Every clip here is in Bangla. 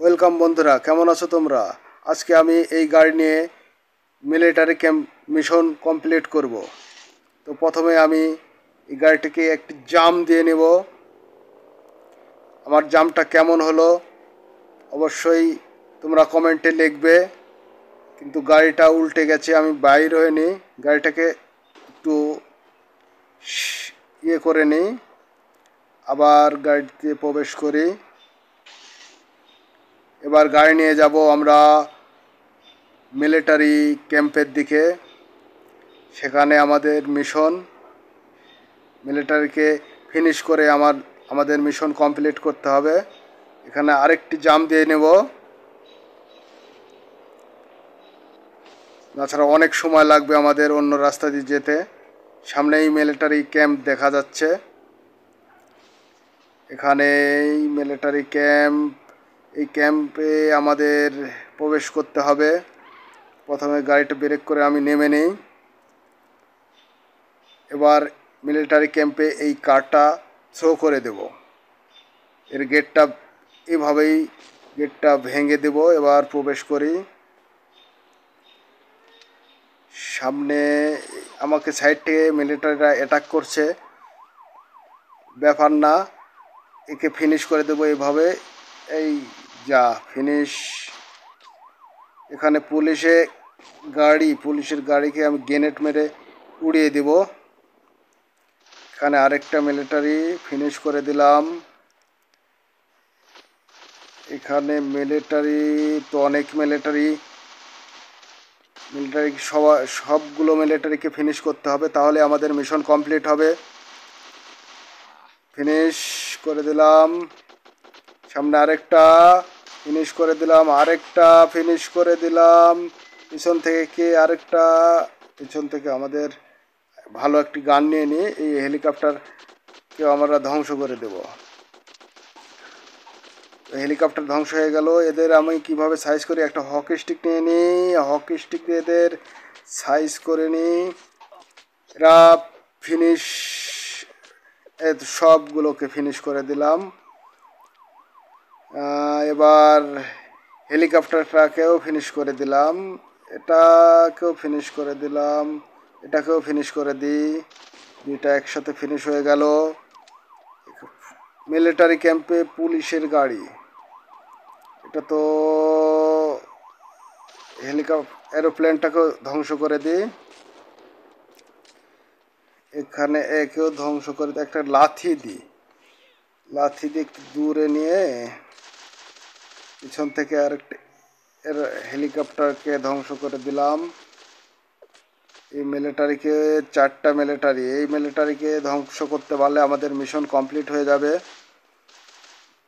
ওয়েলকাম বন্ধুরা কেমন আছো তোমরা আজকে আমি এই গাড়ি নিয়ে মিলিটারি ক্যাম্প মিশন কমপ্লিট করব তো প্রথমে আমি এই গাড়িটিকে একটি জাম দিয়ে নেব আমার জামটা কেমন হলো অবশ্যই তোমরা কমেন্টে লিখবে কিন্তু গাড়িটা উল্টে গেছে আমি বাইর হয়ে নিই গাড়িটাকে একটু ইয়ে করে নিই আবার গাড়িতে প্রবেশ করি এবার গাড়ি নিয়ে যাব আমরা মিলিটারি ক্যাম্পের দিকে সেখানে আমাদের মিশন মিলিটারিকে ফিনিশ করে আমার আমাদের মিশন কমপ্লিট করতে হবে এখানে আরেকটি জাম দিয়ে নেব তাছাড়া অনেক সময় লাগবে আমাদের অন্য রাস্তা দিয়ে যেতে সামনেই মিলিটারি ক্যাম্প দেখা যাচ্ছে এখানেই মিলিটারি ক্যাম্প এই ক্যাম্পে আমাদের প্রবেশ করতে হবে প্রথমে গাড়িটা ব্রেক করে আমি নেমে নেই এবার মিলিটারি ক্যাম্পে এই কারটা থ্রো করে দেব এর গেটটা এভাবেই গেটটা ভেঙে দেব এবার প্রবেশ করি সামনে আমাকে সাইড থেকে মিলিটারিরা অ্যাটাক করছে ব্যাপার না একে ফিনিশ করে দেবো এভাবে এই যা ফিনিশ এখানে পুলিশে গাড়ি পুলিশের গাড়িকে আমি গ্রেনেড মেরে উড়িয়ে দেব এখানে আরেকটা মিলিটারি ফিনিশ করে দিলাম এখানে মিলিটারি তো অনেক মিলিটারি মিলিটারি সবা সবগুলো মিলিটারিকে ফিনিশ করতে হবে তাহলে আমাদের মিশন কমপ্লিট হবে ফিনিশ করে দিলাম সামনে আরেকটা ফিনিশ করে দিলাম আরেকটা ফিনিশ করে দিলাম পিছন থেকে কে আরেকটা পিছন থেকে আমাদের ভালো একটি গান নিয়ে নিয়ে এই হেলিকপ্টারকেও আমরা ধ্বংস করে দেব হেলিকপ্টার ধ্বংস হয়ে গেল এদের আমি কিভাবে সাইজ করি একটা হকি স্টিক নিয়ে নিই হকি স্টিক দিয়ে এদের সাইজ করে নিই এরা ফিনিশ সবগুলোকে ফিনিশ করে দিলাম এবার হেলিকপ্টারটাকেও ফিনিশ করে দিলাম এটাকেও ফিনিশ করে দিলাম এটাকেও ফিনিশ করে দিই দুইটা একসাথে ফিনিশ হয়ে গেল মিলিটারি ক্যাম্পে পুলিশের গাড়ি এটা তো হেলিকপ্টার এরোপ্লেনটাকেও ধ্বংস করে দিই এখানে একেও ধ্বংস করে একটা লাথি দিই লাথি দিয়ে দূরে নিয়ে পিছন থেকে আরেকটি এর হেলিকপ্টারকে ধ্বংস করে দিলাম এই মিলিটারিকে চারটা মিলিটারি এই মিলিটারিকে ধ্বংস করতে পারলে আমাদের মিশন কমপ্লিট হয়ে যাবে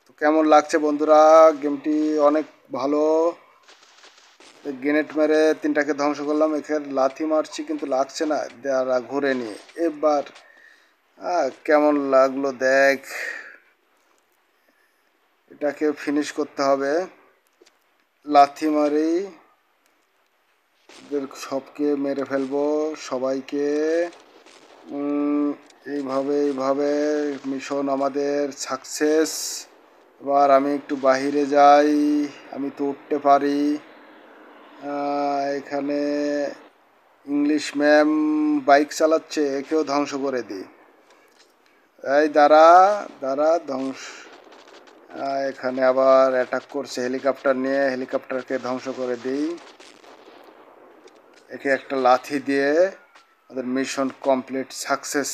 তো কেমন লাগছে বন্ধুরা গেমটি অনেক ভালো গ্রেনেড মেরে তিনটাকে ধ্বংস করলাম এখানে লাথি মারছি কিন্তু লাগছে না যারা ঘুরে নিয়ে এবার কেমন লাগলো দেখ এটাকে ফিনিশ করতে হবে লাথি মারি সবকে মেরে ফেলবো সবাইকে এইভাবে এইভাবে মিশন আমাদের সাকসেস এবার আমি একটু বাহিরে যাই আমি তো উঠতে পারি এখানে ইংলিশ ম্যাম বাইক চালাচ্ছে একেও ধ্বংস করে দিই এই দ্বারা দ্বারা ধ্বংস এখানে আবার অ্যাটাক করছে হেলিকপ্টার নিয়ে হেলিকপ্টারকে ধ্বংস করে দিই একে একটা লাথি দিয়ে ওদের মিশন কমপ্লিট সাকসেস